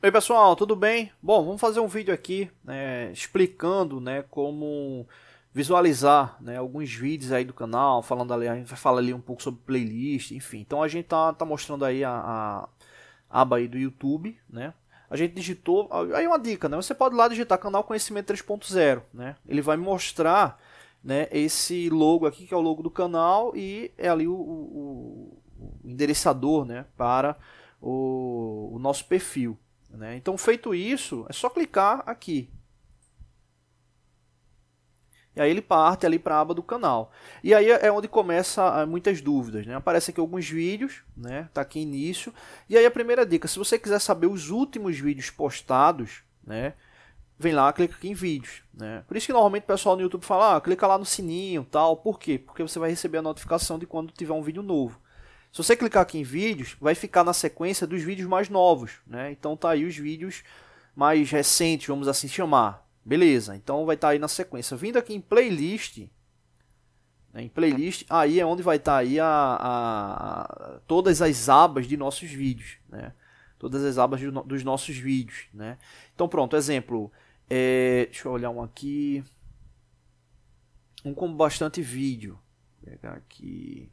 Oi pessoal, tudo bem? Bom, vamos fazer um vídeo aqui né, explicando né, como visualizar né, alguns vídeos aí do canal, falando ali, a gente ali um pouco sobre playlist, enfim. Então a gente tá, tá mostrando aí a, a aba aí do YouTube, né? A gente digitou, aí uma dica, né? Você pode lá digitar canal Conhecimento 3.0, né? Ele vai mostrar né, esse logo aqui, que é o logo do canal, e é ali o, o, o endereçador, né? Para o, o nosso perfil. Né? Então, feito isso, é só clicar aqui. E aí ele parte ali para a aba do canal. E aí é onde começa ah, muitas dúvidas. Né? Aparece aqui alguns vídeos, né? tá aqui início. E aí a primeira dica, se você quiser saber os últimos vídeos postados, né? vem lá, clica aqui em vídeos. Né? Por isso que normalmente o pessoal no YouTube fala, ah, clica lá no sininho tal. Por quê? Porque você vai receber a notificação de quando tiver um vídeo novo. Se você clicar aqui em vídeos, vai ficar na sequência dos vídeos mais novos, né? Então tá aí os vídeos mais recentes, vamos assim chamar. Beleza, então vai estar tá aí na sequência. Vindo aqui em playlist, né, em playlist, aí é onde vai estar tá aí a, a, todas as abas de nossos vídeos, né? Todas as abas dos nossos vídeos, né? Então pronto, exemplo, é, deixa eu olhar um aqui, um com bastante vídeo, Vou pegar aqui,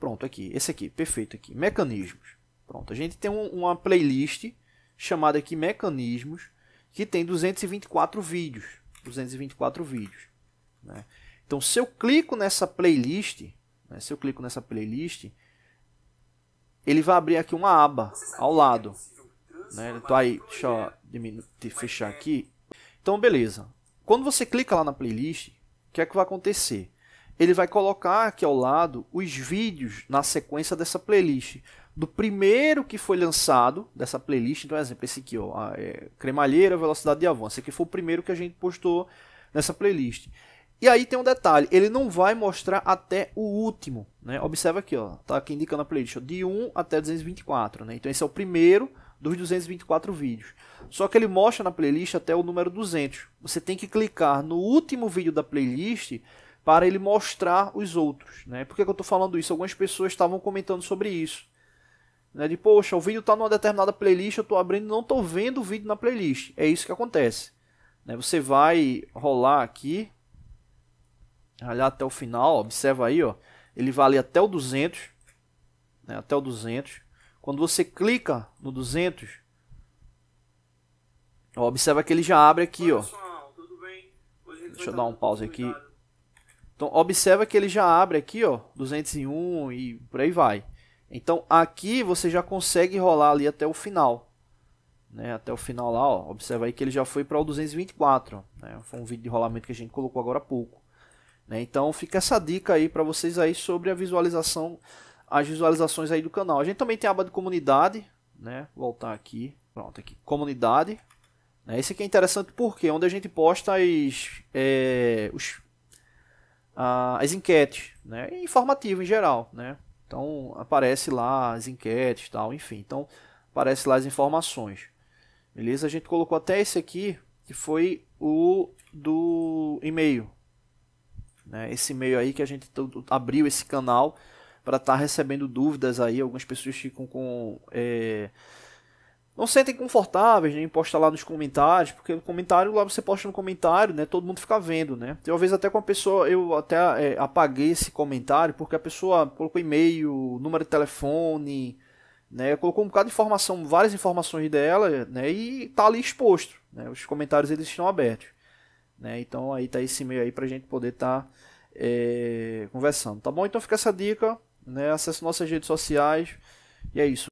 Pronto, aqui. Esse aqui, perfeito aqui. Mecanismos. Pronto, a gente tem um, uma playlist chamada aqui Mecanismos, que tem 224 vídeos. 224 vídeos. Né? Então, se eu clico nessa playlist, né? se eu clico nessa playlist, ele vai abrir aqui uma aba ao é é lado. Né? Então, aí, deixa eu diminuir, fechar aqui. Então, beleza. Quando você clica lá na playlist, o que é que vai acontecer? ele vai colocar aqui ao lado os vídeos na sequência dessa playlist. Do primeiro que foi lançado dessa playlist, então, exemplo, esse aqui, ó, a, é, Cremalheira, Velocidade de Avanço. Esse aqui foi o primeiro que a gente postou nessa playlist. E aí tem um detalhe, ele não vai mostrar até o último, né? Observa aqui, ó, tá aqui indicando a playlist, ó, de 1 até 224, né? Então esse é o primeiro dos 224 vídeos. Só que ele mostra na playlist até o número 200. Você tem que clicar no último vídeo da playlist para ele mostrar os outros. Né? Por que, que eu estou falando isso? Algumas pessoas estavam comentando sobre isso. Né? De, poxa, o vídeo está numa determinada playlist, eu estou abrindo e não estou vendo o vídeo na playlist. É isso que acontece. Né? Você vai rolar aqui, olhar até o final, observa aí, ó, ele vale até o 200, né? até o 200. Quando você clica no 200, ó, observa que ele já abre aqui, ó. Deixa eu dar um pause aqui. Então, observa que ele já abre aqui, ó, 201 e por aí vai. Então, aqui você já consegue rolar ali até o final. Né, até o final lá, ó, observa aí que ele já foi para o 224. Né, foi um vídeo de rolamento que a gente colocou agora há pouco. Né, então, fica essa dica aí para vocês aí sobre a visualização, as visualizações aí do canal. A gente também tem a aba de comunidade, né, voltar aqui, pronto, aqui, comunidade. Né, esse aqui é interessante porque é onde a gente posta as, é, os as enquetes, né? informativo em geral, né? Então aparece lá as enquetes, tal, enfim. Então aparece lá as informações. Beleza? A gente colocou até esse aqui, que foi o do e-mail. Né? Esse e-mail aí que a gente abriu esse canal para estar tá recebendo dúvidas aí. Algumas pessoas ficam com é, não se sentem confortáveis, né? Posta lá nos comentários, porque o comentário lá você posta no comentário, né? Todo mundo fica vendo, né? Tem uma vez até com a pessoa, eu até é, apaguei esse comentário, porque a pessoa colocou e-mail, número de telefone, né? Colocou um bocado de informação, várias informações dela, né? E tá ali exposto, né? Os comentários eles estão abertos, né? Então aí tá esse e-mail aí pra gente poder estar tá, é, conversando, tá bom? Então fica essa dica, né? Acesse nossas redes sociais e é isso.